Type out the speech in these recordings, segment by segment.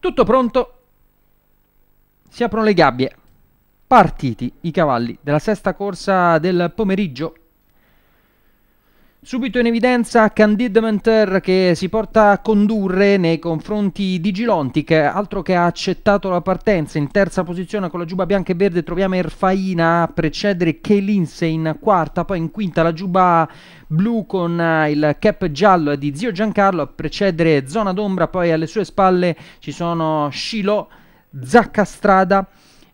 Tutto pronto. Si aprono le gabbie. Partiti i cavalli della sesta corsa del pomeriggio. Subito in evidenza Candide Menter che si porta a condurre nei confronti di Gilonti che altro che ha accettato la partenza in terza posizione con la giubba bianca e verde troviamo Erfaina a precedere Kelinse in quarta poi in quinta la giubba blu con eh, il cap giallo di zio Giancarlo a precedere Zona d'Ombra poi alle sue spalle ci sono Scilo, Zaccastrada Strada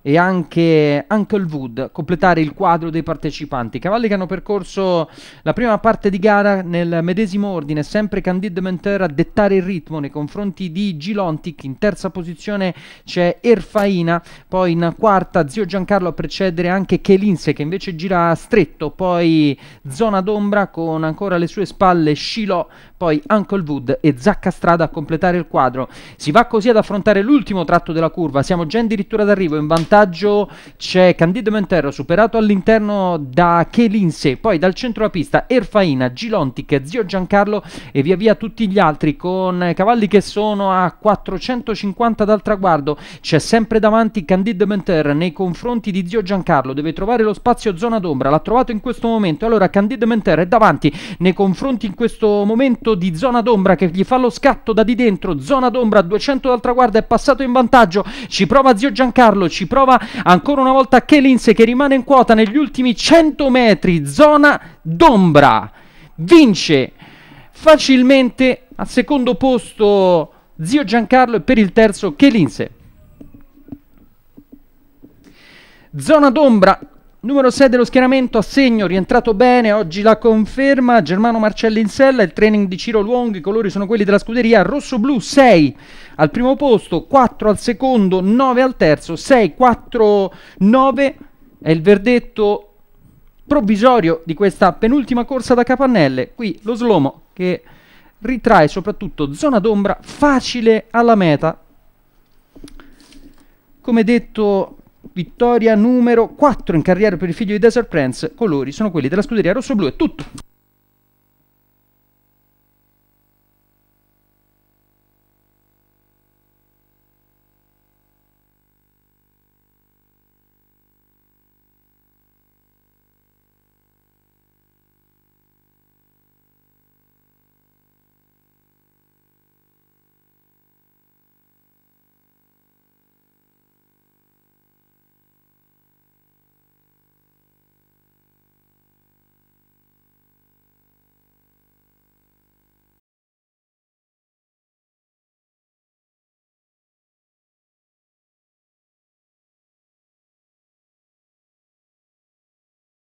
e anche Uncle Wood completare il quadro dei partecipanti. Cavalli che hanno percorso la prima parte di gara nel medesimo ordine, sempre Candide Menter a dettare il ritmo nei confronti di Gilontic, in terza posizione c'è Erfaina, poi in quarta Zio Giancarlo a precedere anche Kelinse che invece gira stretto, poi Zona d'Ombra con ancora alle sue spalle Scilò, poi Uncle Wood e Zacca Strada a completare il quadro. Si va così ad affrontare l'ultimo tratto della curva, siamo già addirittura d'arrivo in vantaggio vantaggio c'è Candido Mentero superato all'interno da Chelinse, poi dal centro a pista Erfaina, Gilontic, Zio Giancarlo e via via tutti gli altri con cavalli che sono a 450 dal traguardo. C'è sempre davanti Candido Menter nei confronti di Zio Giancarlo, deve trovare lo spazio zona d'ombra, l'ha trovato in questo momento. Allora Candido Menter è davanti nei confronti in questo momento di zona d'ombra che gli fa lo scatto da di dentro, zona d'ombra 200 dal traguardo è passato in vantaggio. Ci prova Zio Giancarlo, ci prova prova ancora una volta Kelinze che rimane in quota negli ultimi 100 metri, zona d'ombra. Vince facilmente al secondo posto Zio Giancarlo e per il terzo Kelinze. Zona d'ombra Numero 6 dello schieramento, a segno, rientrato bene, oggi la conferma, Germano Marcello in sella, il training di Ciro Luonghi, i colori sono quelli della scuderia, rosso-blu 6 al primo posto, 4 al secondo, 9 al terzo, 6, 4, 9 è il verdetto provvisorio di questa penultima corsa da capannelle, qui lo slomo che ritrae soprattutto zona d'ombra facile alla meta. Come detto vittoria numero 4 in carriera per il figlio di Desert Prince, colori sono quelli della scuderia rosso-blu, è tutto.